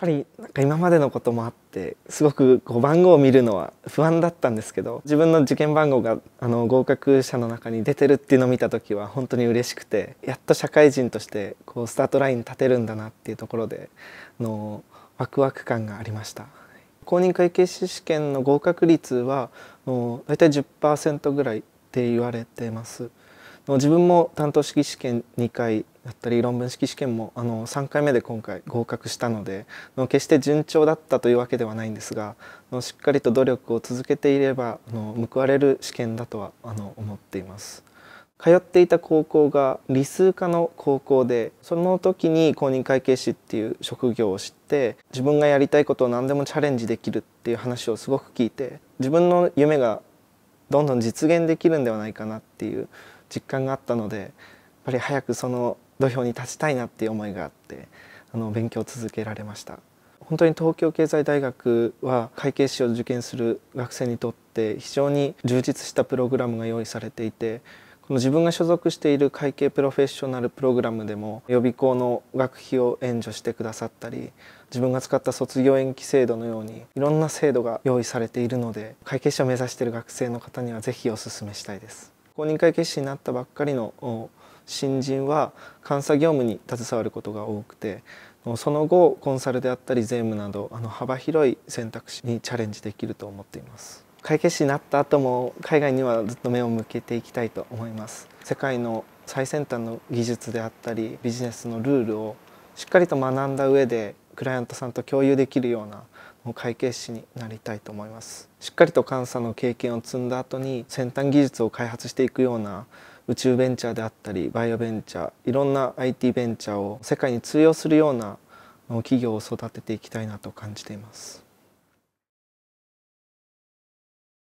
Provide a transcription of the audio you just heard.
ぱりなんか今までのこともあってすごくこう番号を見るのは不安だったんですけど自分の受験番号があの合格者の中に出てるっていうのを見た時は本当に嬉しくてやっと社会人としてこうスタートラインに立てるんだなっていうところでのワクワク感がありました。公認会計士試験の合格率は大体10%ぐらいって言われてます。自分も担当式試験2回だったり論文式試験もあの3回目で今回合格したので決して順調だったというわけではないんですがしっかりと努力を続けていればあの報われる試験だとはあの思っています。通っていた高校が理数科の高校でその時に公認会計士っていう職業を知って自分がやりたいことを何でもチャレンジできるっていう話をすごく聞いて自分の夢がどんどん実現できるんではないかなっていう実感があったのでやっぱり早くその土俵に立ちたいなっていう思いがあってあの勉強を続けられました本当に東京経済大学は会計士を受験する学生にとって非常に充実したプログラムが用意されていてこの自分が所属している会計プロフェッショナルプログラムでも予備校の学費を援助してくださったり自分が使った卒業延期制度のようにいろんな制度が用意されているので会計士を目指している学生の方には是非お勧めしたいです。公認会計士になったばっかりの新人は監査業務に携わることが多くてその後コンサルであったり税務などあの幅広い選択肢にチャレンジできると思っています会計士になった後も海外にはずっと目を向けていきたいと思います世界の最先端の技術であったりビジネスのルールをしっかりと学んだ上でクライアントさんと共有できるような会計士になりたいと思いますしっかりと監査の経験を積んだ後に先端技術を開発していくような宇宙ベンチャーであったりバイオベンチャーいろんな IT ベンチャーを世界に通用するような企業を育てていきたいなと感じています。